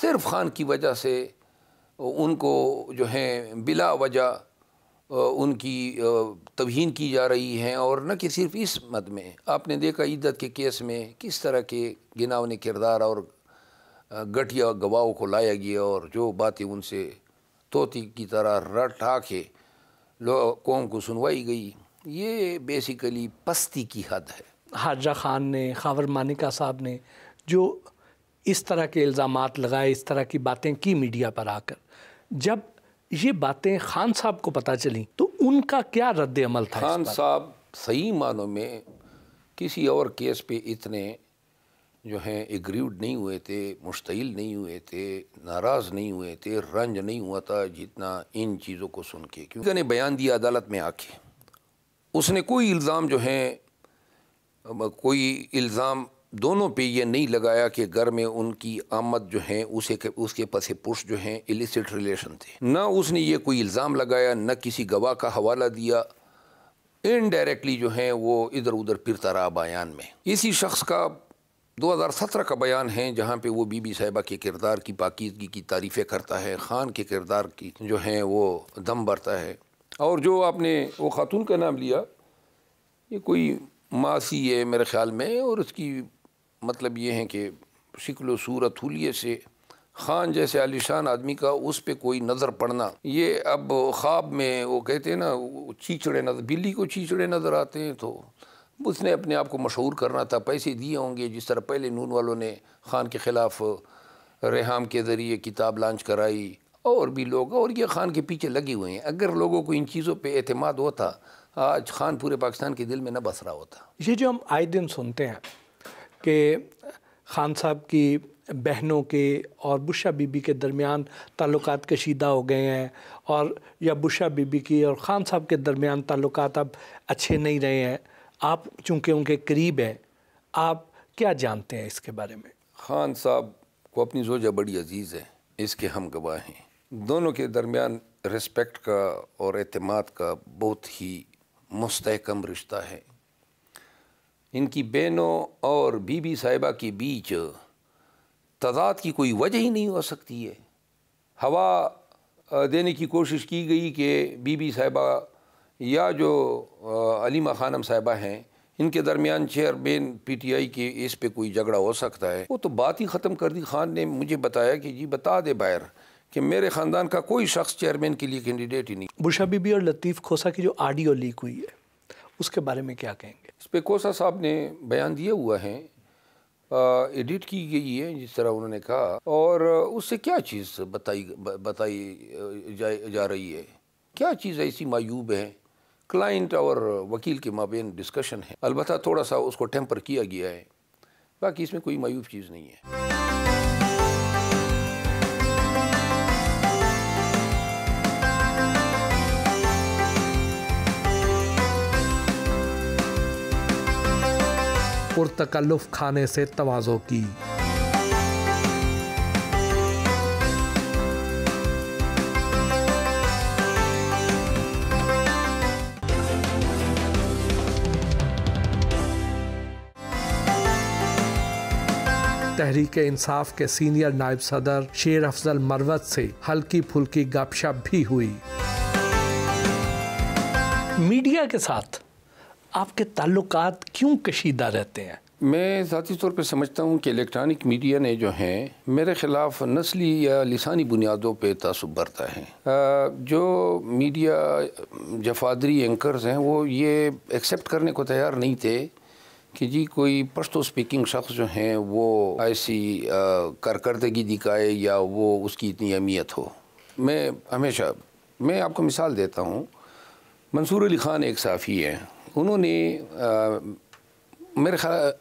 सिर्फ खान की वजह से उनको जो है बिला वजह उनकी तबहीन की जा रही है और न कि सिर्फ इस मत में आपने देखा इज्जत के केस में किस तरह के गिनावने किरदार और गठिया गवाहों को लाया गया और जो बातें उनसे तोती की तरह रटा के कौम को सुनवाई गई ये बेसिकली पस्ती की हद है हाजा खान ने खावर मानिका साहब ने जो इस तरह के इल्ज़ाम लगाए इस तरह की बातें की मीडिया पर आकर जब ये बातें खान साहब को पता चली तो उनका क्या रद्द अमल था खान साहब सही मानों में किसी और केस पे इतने जो हैं एग्रीड नहीं हुए थे मुश्तिल नहीं हुए थे नाराज़ नहीं हुए थे रंज नहीं हुआ था जितना इन चीज़ों को सुन के क्योंकि ने बयान दिया अदालत में आके उसने कोई इल्ज़ाम जो है कोई इल्ज़ाम दोनों पे ये नहीं लगाया कि घर में उनकी आमद जो है उसे के, उसके पसे पुरुष जो हैं इलिसिट रिलेशन थे ना उसने ये कोई इल्ज़ाम लगाया ना किसी गवाह का हवाला दिया इनडायरेक्टली जो हैं वो इधर उधर फिरता रहा बयान में इसी शख्स का 2017 का बयान है जहाँ पे वो बीबी साहिबा के किरदार की पाकिदगी की तारीफ़ें करता है ख़ान के किरदार की जो हैं वो दम भरता है और जो आपने वो खातून का नाम लिया ये कोई मासी है मेरे ख्याल में और उसकी मतलब ये हैं कि शिकल सूरत हुलिये से खान जैसे आलिशान आदमी का उस पर कोई नज़र पड़ना ये अब ख्वाब में वो कहते हैं ना चीचड़े नज़र बिल्ली को चीचड़े नज़र आते हैं तो उसने अपने आप को मशहूर करना था पैसे दिए होंगे जिस तरह पहले नून वालों ने खान के ख़िलाफ़ रेहम के ज़रिए किताब लॉन्च कराई और भी लोग और ये खान के पीछे लगे हुए हैं अगर लोगों को इन चीज़ों पर अतमाद होता आज खान पूरे पाकिस्तान के दिल में न बस रहा होता ये जो हम आए दिन सुनते हैं कि खान साहब की बहनों के और बुशा बीबी के दरमियान ताल्लुक कशीदा हो गए हैं और या बुशा बीबी की और ख़ान साहब के दरमियान ताल्लुक अब अच्छे नहीं रहे हैं आप चूँकि उनके करीब हैं आप क्या जानते हैं इसके बारे में ख़ान साहब को अपनी जोजा बड़ी अजीज़ है इसके हम गवाह हैं दोनों के दरमियान रिस्पेक्ट का और अतमाद का बहुत ही मुस्तकम रिश्ता है इनकी बहनों और बीबी साहिबा के बीच तजाद की कोई वजह ही नहीं हो सकती है हवा देने की कोशिश की गई कि बीबी साहिबा या जो अलीमा खानम साहिबा हैं इनके दरमियान चेयरमैन पी टी आई के इस पर कोई झगड़ा हो सकता है वो तो बात ही ख़त्म कर दी खान ने मुझे बताया कि जी बता दे बाहर कि मेरे ख़ानदान का कोई शख्स चेयरमैन के लिए कैंडिडेट ही नहीं बुशा बीबी और लतीफ़ खोसा की जो आडियो लीक हुई है उसके बारे में क्या कहेंगे इस पर कोसा साहब ने बयान दिया हुआ है एडिट की गई है जिस तरह उन्होंने कहा और उससे क्या चीज़ बताई बताई जा, जा रही है क्या चीज़ ऐसी मायूब है क्लाइंट और वकील के माबेन डिस्कशन है अलबत् थोड़ा सा उसको टेम्पर किया गया है बाकी इसमें कोई मायूब चीज़ नहीं है पुरतकल्लुफ खाने से तोज़ो की तहरीक इंसाफ के सीनियर नायब सदर शेर अफजल मरवत से हल्की फुल्की गपशप भी हुई मीडिया के साथ आपके ताल्लुक क्यों कशीदा रहते हैं मैं ज़ाती तौर पर समझता हूँ कि इलेक्ट्रॉनिक मीडिया ने जो हैं मेरे ख़िलाफ़ नस्ली या लसानी बुनियादों पर तसब बरता है जो मीडिया जफादरी एंकर्स हैं वो ये एक्सेप्ट करने को तैयार नहीं थे कि जी कोई पश्तो स्पीकिंग शख्स जो हैं वो ऐसी कारकर्दगी दिखाए या वो उसकी इतनी अहमियत हो मैं हमेशा मैं आपको मिसाल देता हूँ मंसूर अली ख़ान एक साफ़ी हैं उन्होंने मेरे ख्याल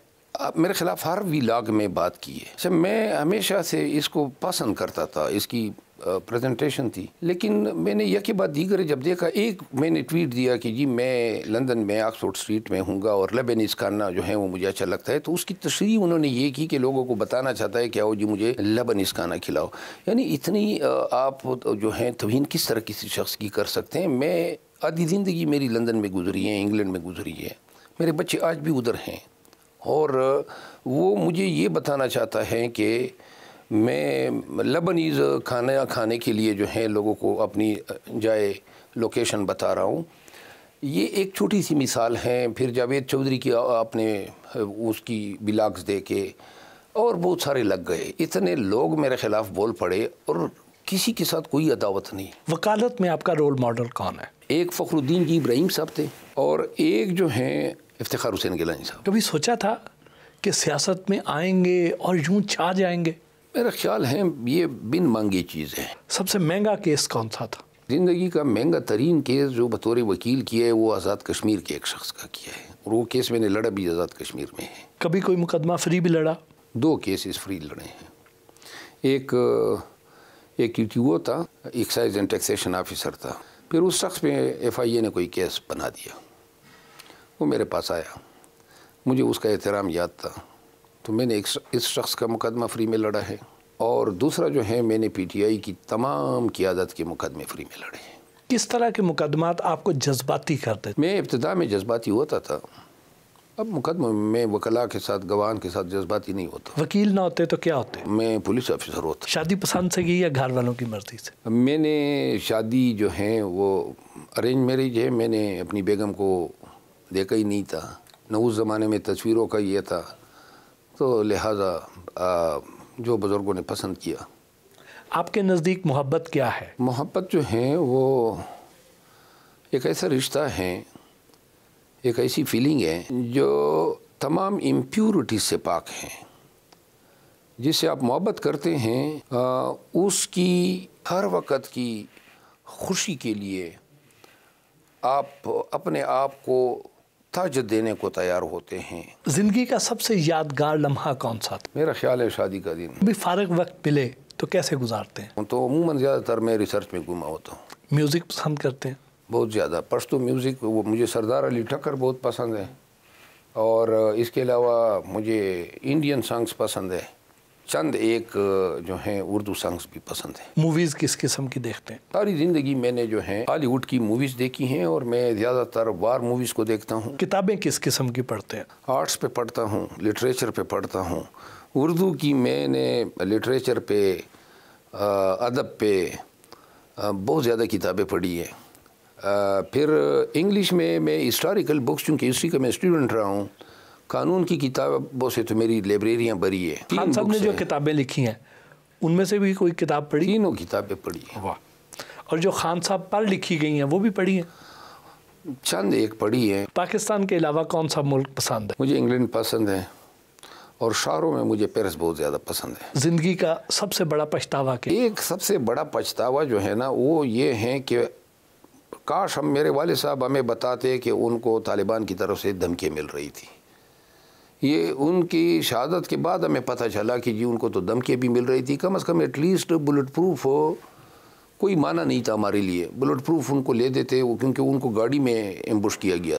मेरे ख़िलाफ़ हर लाग में बात की है सर मैं हमेशा से इसको पसंद करता था इसकी प्रेजेंटेशन थी लेकिन मैंने के बाद दीगर जब देखा एक मैंने ट्वीट दिया कि जी मैं लंदन में ऑक्सफोर्ड स्ट्रीट में हूँगा और लबेनिस खाना जो है वो मुझे अच्छा लगता है तो उसकी तस्वीर उन्होंने ये की कि लोगों को बताना चाहता है कि आओ जी मुझे लबनिस खाना खिलाओ यानी इतनी आप जो हैं तोहन किस तरह किसी शख्स की कर सकते हैं मैं आधी ज़िंदगी मेरी लंदन में गुजरी है इंग्लैंड में गुजरी है मेरे बच्चे आज भी उधर हैं और वो मुझे ये बताना चाहता है कि मैं लबनीज़ खाना खाने के लिए जो है लोगों को अपनी जाए लोकेशन बता रहा हूँ ये एक छोटी सी मिसाल है फिर जावेद चौधरी की आपने उसकी बिलाग्स दे के और बहुत सारे लग गए इतने लोग मेरे ख़िलाफ़ बोल पड़े और किसी के साथ कोई अदावत नहीं वकालत में आपका रोल मॉडल कौन है एक फ़खरुद्दीन जी इब्राहिम साहब थे और एक जो हैं इफ्तार हुसैन गिलानी साहब कभी सोचा था कि सियासत में आएंगे और यूँ छा जाएंगे मेरा ख्याल है ये बिन मांगी चीज़ है सबसे महंगा केस कौन सा था ज़िंदगी का महंगा तरीन केस जो बतौर वकील किया है वो आज़ाद कश्मीर के एक शख्स का किया है और वो केस मैंने लड़ा भी आज़ाद कश्मीर में है कभी कोई मुकदमा फ्री भी लड़ा दो केसेस फ्री लड़े हैं एक एक वो था एक्साइज एंड टैक्सेशन ऑफिसर था फिर उस शख्स पे एफ आई ए ने कोई केस बना दिया वो मेरे पास आया मुझे उसका एहतराम याद था तो मैंने एक इस शख्स का मुकदमा फ्री में लड़ा है और दूसरा जो है मैंने पी टी आई की तमाम क्यादत के मुकदमे फ्री में लड़े हैं किस तरह के मुकदमात आपको जज्बाती करते मैं इब्तदा में जज्बाती होता था अब मुकदमे में वकला के साथ गवान के साथ जज्बाती नहीं होता वकील ना होते तो क्या होते मैं पुलिस ऑफिसर होता शादी पसंद से की या घर वालों की मर्जी से मैंने शादी जो है वो अरेंज मैरिज है मैंने अपनी बेगम को देखा ही नहीं था न उस ज़माने में तस्वीरों का ये था तो लिहाजा जो बुज़ुर्गों ने पसंद किया आपके नज़दीक मोहब्बत क्या है मोहब्बत जो है वो एक ऐसा रिश्ता है एक ऐसी फीलिंग है जो तमाम इम्प्योरिटी से पाक है जिसे आप मोहब्बत करते हैं आ, उसकी हर वक्त की खुशी के लिए आप अपने आप को तज देने को तैयार होते हैं ज़िंदगी का सबसे यादगार लम्हा कौन सा था मेरा ख्याल है शादी का दिन अभी फारग वक्त मिले तो कैसे गुजारते हैं तो अमूमन ज़्यादातर मैं रिसर्च में घुमा होता हूँ म्यूज़िक पसंद करते हैं बहुत ज़्यादा पश्तो म्यूज़िक वो मुझे सरदार अली ठक्कर बहुत पसंद है और इसके अलावा मुझे इंडियन सॉन्ग्स पसंद है चंद एक जो हैं उर्दू सॉन्ग्स भी पसंद हैं मूवीज़ किस किस्म की देखते हैं सारी ज़िंदगी मैंने जो है हॉलीवुड की मूवीज़ देखी हैं और मैं ज़्यादातर वार मूवीज़ को देखता हूँ किताबें किस किस्म की पढ़ते हैं आर्ट्स पे पढ़ता हूँ लिटरेचर पे पढ़ता हूँ उर्दू की मैंने लिटरेचर पे अदब पे बहुत ज़्यादा किताबें पढ़ी हैं फिर इंग्लिश में मैं हिस्टोरिकल बुक्स चूँकि हिस्ट्री का मैं स्टूडेंट रहा हूँ कानून की किताबों से तो मेरी लाइब्रेरियाँ भरी है खान साहब ने जो किताबें लिखी हैं उनमें से भी कोई किताब पढ़ी तीनों किताबें पढ़ी हैं वाह और जो खान साहब पर लिखी गई हैं वो भी पढ़ी हैं चंद एक पढ़ी है पाकिस्तान के अलावा कौन सा मुल्क पसंद है मुझे इंग्लैंड पसंद है और शहरों में मुझे पेरिस बहुत ज़्यादा पसंद है ज़िंदगी का सबसे बड़ा पछतावा क्या एक सबसे बड़ा पछतावा जो है ना वो ये है कि काश हम मेरे वाले साहब हमें बताते कि उनको तालिबान की तरफ से धमकी मिल रही थी ये उनकी शहादत के बाद हमें पता चला कि जी उनको तो धमकी भी मिल रही थी कम अज़ कम एटलीस्ट बुलेट प्रूफ हो कोई माना नहीं था हमारे लिए बुलेट प्रूफ उनको ले देते वो क्योंकि उनको गाड़ी में एम्बुश किया गया